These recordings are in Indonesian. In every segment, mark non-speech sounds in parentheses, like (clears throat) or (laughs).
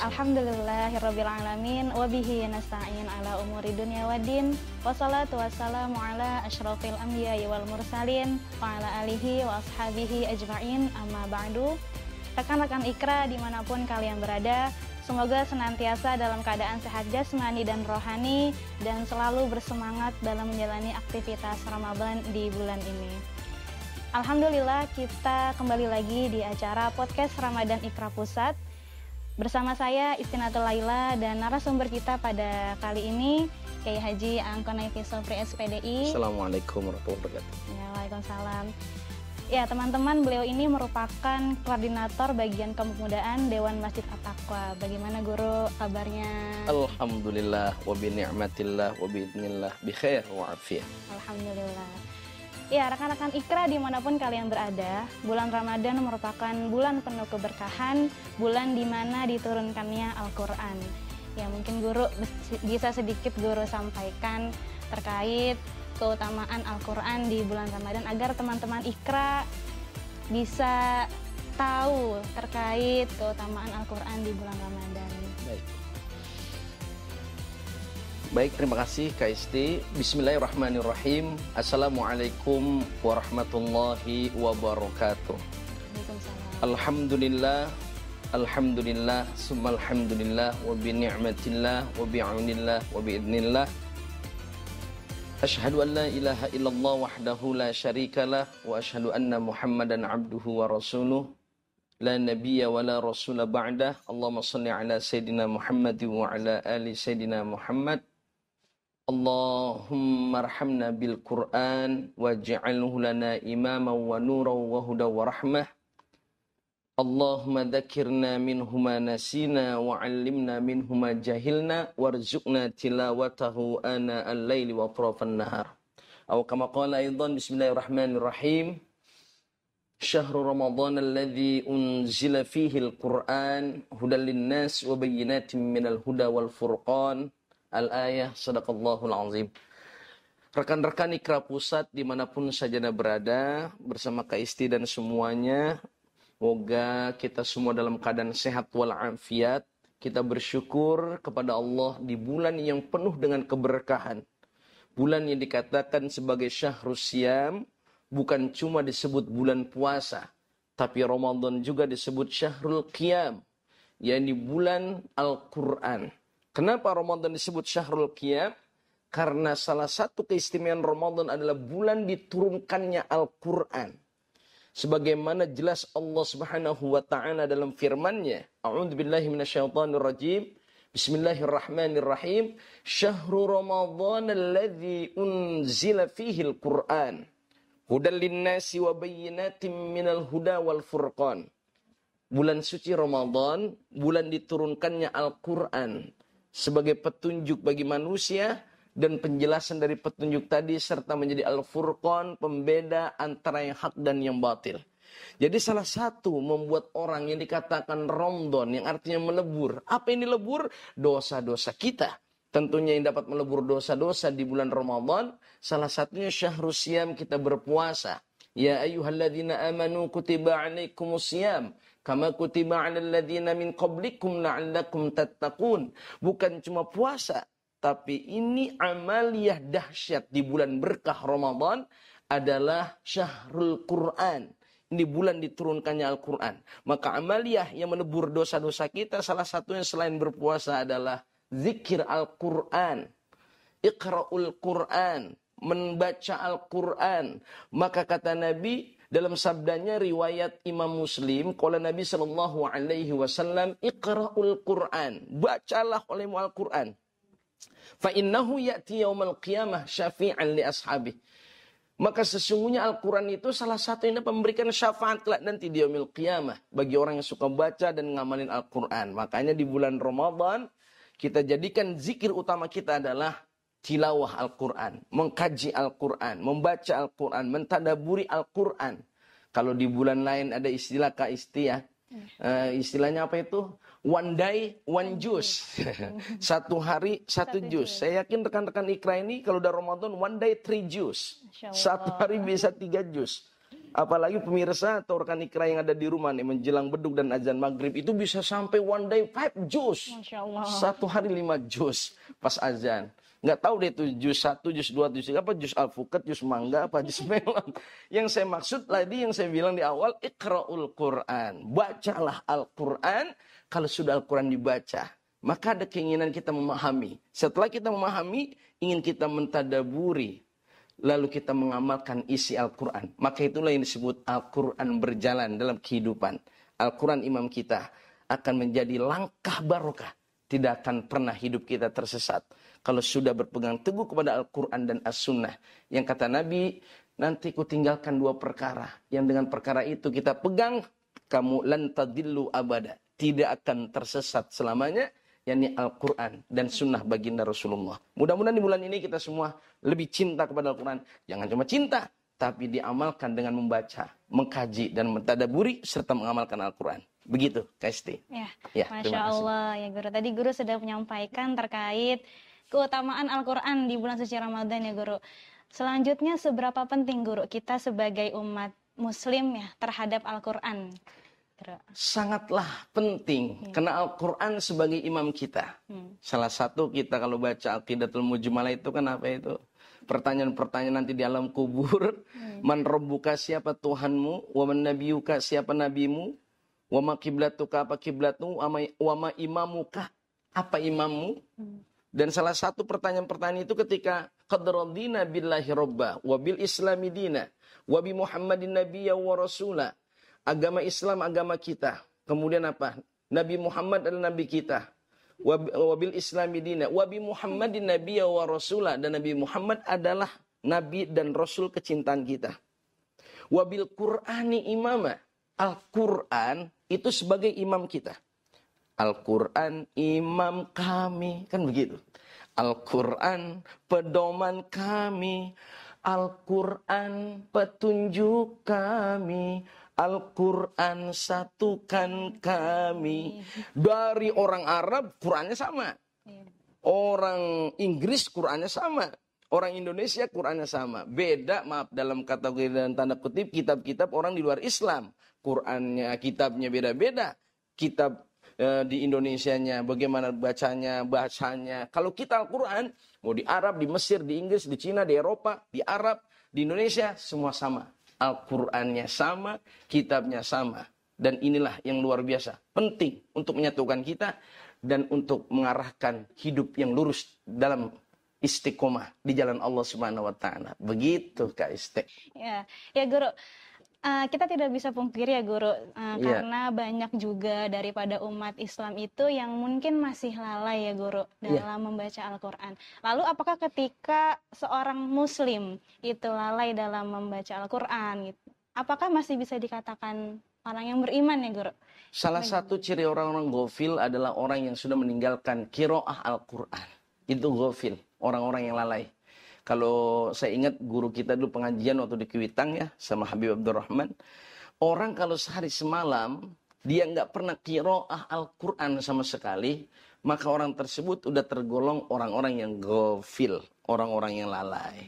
Alhamdulillahirrabbilalamin Wabihi nasta'in ala umuri dunia wadin Wassalatu wassalamu ala ashrafil anbiya wal mursalin Wa ala alihi wa ashabihi ajma'in amma ba'du Rekan-rekan ikra dimanapun kalian berada Semoga senantiasa dalam keadaan sehat jasmani dan rohani Dan selalu bersemangat dalam menjalani aktivitas Ramadan di bulan ini Alhamdulillah kita kembali lagi di acara podcast Ramadan Ikra Pusat Bersama saya Istinatul Laila dan narasumber kita pada kali ini Kiai Haji Angkonaifi Sofri SPDI. Assalamualaikum warahmatullahi wabarakatuh. Ya, Waalaikumsalam. Ya, teman-teman, beliau ini merupakan koordinator bagian kepemudaan Dewan Masjid Ataqwa. Bagaimana guru kabarnya? Alhamdulillah wa bi ni'matillah wa bi idznillah bi khair wa afiyah. Alhamdulillah. Ya, rekan-rekan Ikra dimanapun kalian berada, bulan Ramadan merupakan bulan penuh keberkahan, bulan di mana diturunkannya Al-Quran. Ya, mungkin guru bisa sedikit guru sampaikan terkait keutamaan Al-Quran di bulan Ramadan agar teman-teman Ikra bisa tahu terkait keutamaan Al-Quran di bulan Ramadan. Baik, terima kasih KST. Bismillahirrahmanirrahim. Assalamualaikum warahmatullahi wabarakatuh. Alhamdulillah. Alhamdulillah, summa alhamdulillah, wa bi ni'matillah, wa bi wa bi idnillah. Ashhadu an la ilaha illallah wahdahu la syarikalah, wa ashhadu anna muhammadan abduhu wa rasuluh. la لا نبي ولا رسول Allahumma اللهم ala على سيدنا wa ala ali سيدنا Muhammad. اللهم ارحمنا بالقرآن واجعله لنا إماما ونورا وهدى ورحمة اللهم ذكرنا منه ما نسينا وعلمنا منه ما جهلنا وارزقنا تلاوته آناء الليل وأطراف النهار أو كما قال أيضا بسم الله الرحمن الرحيم شهر رمضان الذي أنزل فيه القرآن هدى للناس وبينات من الهدى والفرقان Al-Ayah Sadaqallahul Azim. Rekan-rekan Ikra Pusat dimanapun sajana berada bersama Kak Isti dan semuanya. Moga kita semua dalam keadaan sehat walafiat. Kita bersyukur kepada Allah di bulan yang penuh dengan keberkahan. Bulan yang dikatakan sebagai syahrus siam bukan cuma disebut bulan puasa. Tapi Ramadan juga disebut syahrul qiyam. yaitu bulan Al-Quran Kenapa Ramadan disebut syahrul qiyam? Karena salah satu keistimewaan Ramadan adalah bulan diturunkannya Al-Quran. Sebagaimana jelas Allah subhanahu wa ta'ala dalam firmannya. A'udhu billahi minasyaitanir rajim. Bismillahirrahmanirrahim. Syahrul Ramadan alladhi unzila fihi Al-Quran. Hudal linnasi wa bayyinatin minal huda wal furqan. Bulan suci Ramadan, bulan diturunkannya Al-Quran sebagai petunjuk bagi manusia dan penjelasan dari petunjuk tadi serta menjadi al-furqan pembeda antara yang hak dan yang batil. Jadi salah satu membuat orang yang dikatakan romdon yang artinya melebur. Apa ini lebur? Dosa-dosa kita. Tentunya yang dapat melebur dosa-dosa di bulan Ramadan salah satunya syahrul siam kita berpuasa. Ya haladina amanu kutiba alaikumus siam Kama kutiba 'alal min qablikum la'allakum tattaqun. Bukan cuma puasa, tapi ini amaliyah dahsyat di bulan berkah Ramadan adalah syahrul Quran. di bulan diturunkannya Al-Quran. Maka amaliyah yang menebur dosa-dosa kita salah satunya selain berpuasa adalah zikir Al-Quran. Iqra'ul Quran. Membaca Al-Quran. Maka kata Nabi, dalam sabdanya riwayat Imam Muslim, kala Nabi Shallallahu Alaihi Wasallam, ikraul Quran, bacalah olehmu Al Quran. Fa innahu ya'ti yaumal qiyamah syafi'an li ashabih. Maka sesungguhnya Al-Quran itu salah satu yang memberikan syafaat kelak nanti di yaumil qiyamah. Bagi orang yang suka baca dan ngamalin Al-Quran. Makanya di bulan Ramadan kita jadikan zikir utama kita adalah tilawah Al-Quran, mengkaji Al-Quran, membaca Al-Quran, mentadaburi Al-Quran. Kalau di bulan lain ada istilah ya, uh, istilahnya apa itu? One day, one juice. (laughs) satu hari, satu, satu jus. Saya yakin rekan-rekan Ikra ini kalau udah Ramadan, one day, three juice. Satu hari bisa tiga juice. Apalagi pemirsa atau rekan ikra yang ada di rumah nih menjelang beduk dan azan maghrib itu bisa sampai one day five juice. Satu hari lima juice pas azan nggak tahu deh itu jus satu, jus dua, jus tiga apa jus alpukat, jus mangga apa jus (laughs) melon. yang saya maksud tadi yang saya bilang di awal ikraul Quran. Bacalah Al-Quran kalau sudah Al-Quran dibaca maka ada keinginan kita memahami. Setelah kita memahami, ingin kita mentadaburi, lalu kita mengamalkan isi Al-Quran. Maka itulah yang disebut Al-Quran berjalan dalam kehidupan. Al-Quran imam kita akan menjadi langkah barokah tidak akan pernah hidup kita tersesat. Kalau sudah berpegang teguh kepada Al-Quran dan As-Sunnah. Yang kata Nabi, nanti ku tinggalkan dua perkara. Yang dengan perkara itu kita pegang, kamu lantadillu abada. Tidak akan tersesat selamanya, yakni Al-Quran dan Sunnah baginda Rasulullah. Mudah-mudahan di bulan ini kita semua lebih cinta kepada Al-Quran. Jangan cuma cinta, tapi diamalkan dengan membaca, mengkaji, dan mentadaburi, serta mengamalkan Al-Quran. Begitu, Kesti. Ya, ya Masya Allah ya Guru. Tadi Guru sudah menyampaikan terkait keutamaan Al-Quran di bulan suci Ramadan ya Guru. Selanjutnya, seberapa penting Guru kita sebagai umat muslim ya terhadap Al-Quran? Sangatlah penting hmm. karena Al-Quran sebagai imam kita. Hmm. Salah satu kita kalau baca Al-Qidatul Mujmalah itu kan apa itu? Pertanyaan-pertanyaan nanti di alam kubur. Hmm. Man rebuka siapa Tuhanmu? Wa man nabiyuka siapa nabimu? Wama kiblatuka apa kiblatmu? Wama imamuka apa imammu? Hmm. Dan salah satu pertanyaan-pertanyaan itu ketika qadradina billahi robba wabil islami dina wabi muhammadin nabiyya wa rasula. Agama Islam agama kita. Kemudian apa? Nabi Muhammad adalah nabi kita. Wabil islami dina wabi muhammadin nabiyya wa rasula dan Nabi Muhammad adalah nabi dan rasul kecintaan kita. Wabil Qur'ani imama. Al-Qur'an itu sebagai imam kita. Al-Quran imam kami. Kan begitu. Al-Quran pedoman kami. Al-Quran petunjuk kami. Al-Quran satukan kami. Iya. Dari orang Arab, Qurannya sama. Iya. Orang Inggris, Qurannya sama. Orang Indonesia Qurannya sama. Beda maaf dalam kategori dan tanda kutip kitab-kitab orang di luar Islam. Qurannya, kitabnya beda-beda. Kitab e, di Indonesianya, bagaimana bacanya, bahasanya. Kalau kita Al-Quran, mau di Arab, di Mesir, di Inggris, di Cina, di Eropa, di Arab, di Indonesia, semua sama. Al-Qurannya sama, kitabnya sama. Dan inilah yang luar biasa. Penting untuk menyatukan kita dan untuk mengarahkan hidup yang lurus dalam istiqomah di jalan Allah Subhanahu wa taala. Begitu Kak Istiq. Ya, ya Guru. Uh, kita tidak bisa pungkiri ya Guru, uh, eh, yeah. karena banyak juga daripada umat Islam itu yang mungkin masih lalai ya Guru iya. dalam yeah. membaca Al-Quran. Lalu apakah ketika seorang Muslim itu lalai dalam membaca Al-Quran, gitu, apakah masih bisa dikatakan orang yang beriman ya Guru? Salah Bagaimana? satu ciri orang-orang gofil adalah orang yang sudah meninggalkan kiroah Al-Quran. Itu gofil orang-orang yang lalai. Kalau saya ingat guru kita dulu pengajian waktu di Kuitang ya sama Habib Abdurrahman. Orang kalau sehari semalam dia nggak pernah kiroah Al-Quran sama sekali, maka orang tersebut udah tergolong orang-orang yang gofil, orang-orang yang lalai.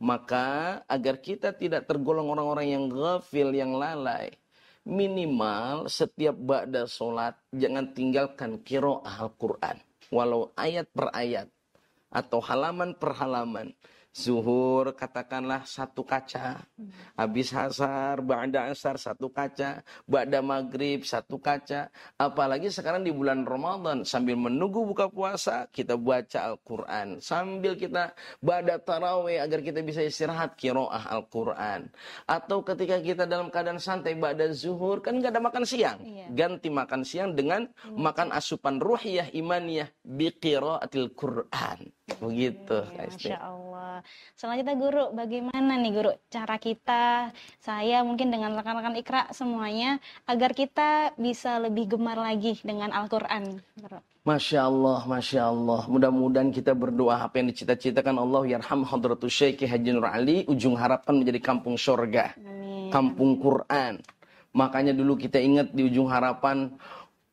Maka agar kita tidak tergolong orang-orang yang gafil yang lalai, minimal setiap ba'da sholat jangan tinggalkan kiroah Al-Quran. Walau ayat per ayat, atau halaman per halaman Zuhur katakanlah satu kaca. Habis asar, ba'da asar satu kaca. Ba'da maghrib satu kaca. Apalagi sekarang di bulan Ramadan. Sambil menunggu buka puasa, kita baca Al-Quran. Sambil kita ba'da taraweh agar kita bisa istirahat. Kiro'ah Al-Quran. Atau ketika kita dalam keadaan santai ba'da zuhur. Kan nggak ada makan siang. Iya. Ganti makan siang dengan iya. makan asupan ruhiyah imaniyah. Biqira'atil Quran. Iya, Begitu. Masya Allah. Selanjutnya guru, bagaimana nih guru cara kita, saya mungkin dengan rekan-rekan Ikra semuanya agar kita bisa lebih gemar lagi dengan Al-Qur'an, Masya Allah, Masya Allah. Mudah-mudahan kita berdoa apa yang dicita-citakan Allah. Yarham Hadratus Syekh Haji Nur Ali. Ujung harapan menjadi kampung syurga. Kampung Quran. Makanya dulu kita ingat di ujung harapan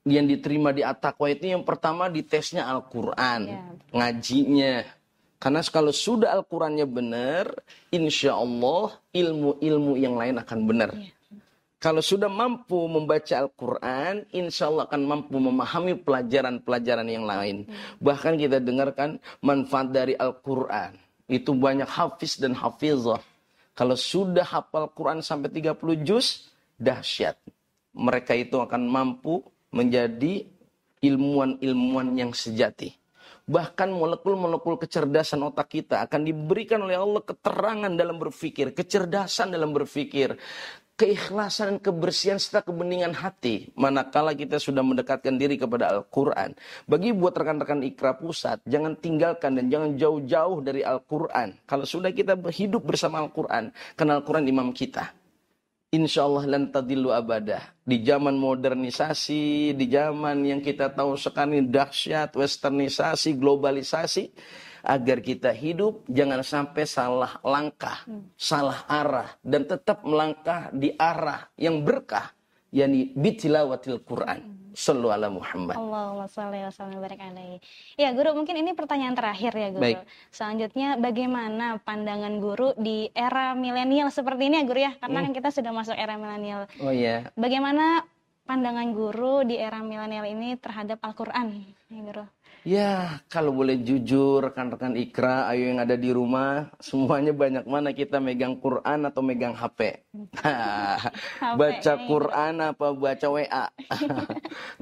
yang diterima di Atakwa itu yang pertama di tesnya Al-Quran. Iya. Ngajinya. Karena kalau sudah Al-Qurannya benar, insya Allah ilmu-ilmu yang lain akan benar. Iya. Kalau sudah mampu membaca Al-Quran, insya Allah akan mampu memahami pelajaran-pelajaran yang lain. Iya. Bahkan kita dengarkan manfaat dari Al-Quran. Itu banyak hafiz dan hafizah. Kalau sudah hafal Quran sampai 30 juz, dahsyat. Mereka itu akan mampu menjadi ilmuwan-ilmuwan yang sejati. Bahkan molekul-molekul kecerdasan otak kita akan diberikan oleh Allah keterangan dalam berpikir, kecerdasan dalam berpikir, keikhlasan dan kebersihan serta kebeningan hati manakala kita sudah mendekatkan diri kepada Al-Qur'an. Bagi buat rekan-rekan Ikra Pusat, jangan tinggalkan dan jangan jauh-jauh dari Al-Qur'an. Kalau sudah kita hidup bersama Al-Qur'an, kenal Al-Qur'an imam kita insya Allah lantadilu abadah. Di zaman modernisasi, di zaman yang kita tahu sekarang ini dahsyat, westernisasi, globalisasi, agar kita hidup jangan sampai salah langkah, hmm. salah arah, dan tetap melangkah di arah yang berkah, yakni bitilawatil Quran. Hmm. Sallu ala Muhammad. Allahumma salli wa sallam barik alaihi. Ya, Guru, mungkin ini pertanyaan terakhir ya, Guru. Baik. Selanjutnya bagaimana pandangan Guru di era milenial seperti ini ya, Guru ya? Karena kan hmm. kita sudah masuk era milenial. Oh iya. Bagaimana pandangan Guru di era milenial ini terhadap Al-Qur'an, ya, Guru? Ya, kalau boleh jujur, rekan-rekan Ikra, ayo yang ada di rumah, semuanya banyak mana kita megang Quran atau megang HP. (laughs) baca Quran apa baca WA?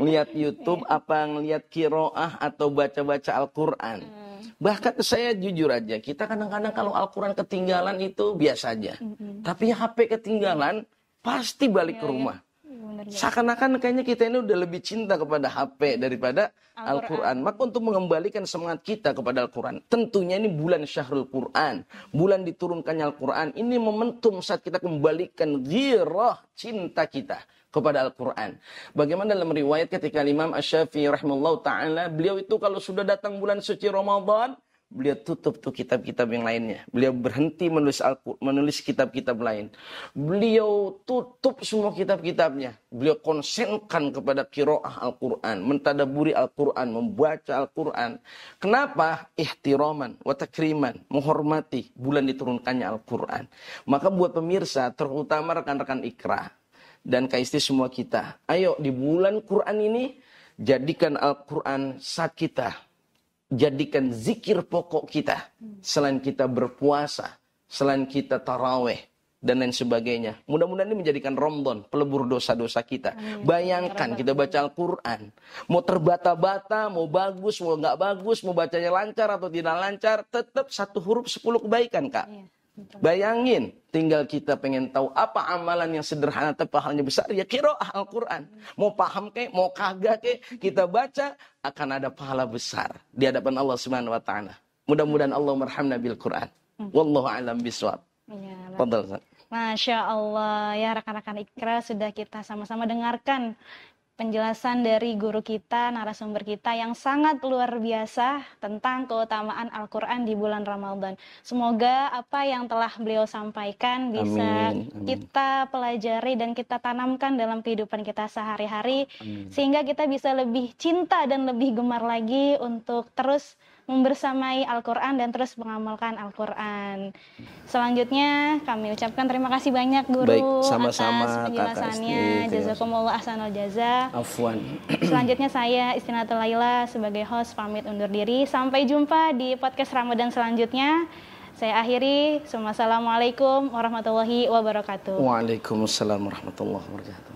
Lihat (laughs) YouTube apa ngelihat kiroah atau baca-baca Al-Quran? Hmm. Bahkan saya jujur aja, kita kadang-kadang kalau Al-Quran ketinggalan itu biasa aja. Hmm, hmm. Tapi HP ketinggalan, pasti balik ke iya, iya. rumah. Seakan-akan kayaknya kita ini udah lebih cinta kepada HP daripada Al-Quran. Al Maka untuk mengembalikan semangat kita kepada Al-Quran, tentunya ini bulan Syahrul Quran, bulan diturunkannya Al-Quran. Ini momentum saat kita kembalikan girah cinta kita kepada Al-Quran. Bagaimana dalam riwayat ketika Imam Ash-Syafi'i rahimahullah ta'ala, beliau itu kalau sudah datang bulan suci Ramadan, beliau tutup tuh kitab-kitab yang lainnya. Beliau berhenti menulis menulis kitab-kitab lain. Beliau tutup semua kitab-kitabnya. Beliau konsenkan kepada kiroah Al-Quran, mentadaburi Al-Quran, membaca Al-Quran. Kenapa? Ihtiraman, watakriman, menghormati bulan diturunkannya Al-Quran. Maka buat pemirsa, terutama rekan-rekan ikra dan kaisti semua kita. Ayo di bulan Quran ini, jadikan Al-Quran sakitah jadikan zikir pokok kita. Selain kita berpuasa, selain kita taraweh, dan lain sebagainya. Mudah-mudahan ini menjadikan romdon, pelebur dosa-dosa kita. Amin. Bayangkan kita baca Al-Quran. Mau terbata-bata, mau bagus, mau nggak bagus, mau bacanya lancar atau tidak lancar. Tetap satu huruf sepuluh kebaikan, Kak. Iya. Bayangin, tinggal kita pengen tahu apa amalan yang sederhana atau pahalanya besar, ya kiroah Al-Quran. Mau paham kek, mau kagak kek, kita baca, akan ada pahala besar di hadapan Allah Subhanahu wa taala. Mudah-mudahan Allah merhamna bil Quran. Hmm. Wallahu alam biswab. Ya, Masya Allah ya rekan-rekan Ikra sudah kita sama-sama dengarkan penjelasan dari guru kita, narasumber kita yang sangat luar biasa tentang keutamaan Al-Quran di bulan Ramadan. Semoga apa yang telah beliau sampaikan bisa amin, amin. kita pelajari dan kita tanamkan dalam kehidupan kita sehari-hari, sehingga kita bisa lebih cinta dan lebih gemar lagi untuk terus membersamai Al-Quran dan terus mengamalkan Al-Quran. Selanjutnya kami ucapkan terima kasih banyak guru Baik, sama -sama, atas penjelasannya. Jazakumullah asanul jaza. Afwan. (clears throat) Selanjutnya saya Istinatul Laila sebagai host pamit undur diri. Sampai jumpa di podcast Ramadan selanjutnya. Saya akhiri. Assalamualaikum warahmatullahi wabarakatuh. Waalaikumsalam warahmatullahi wabarakatuh.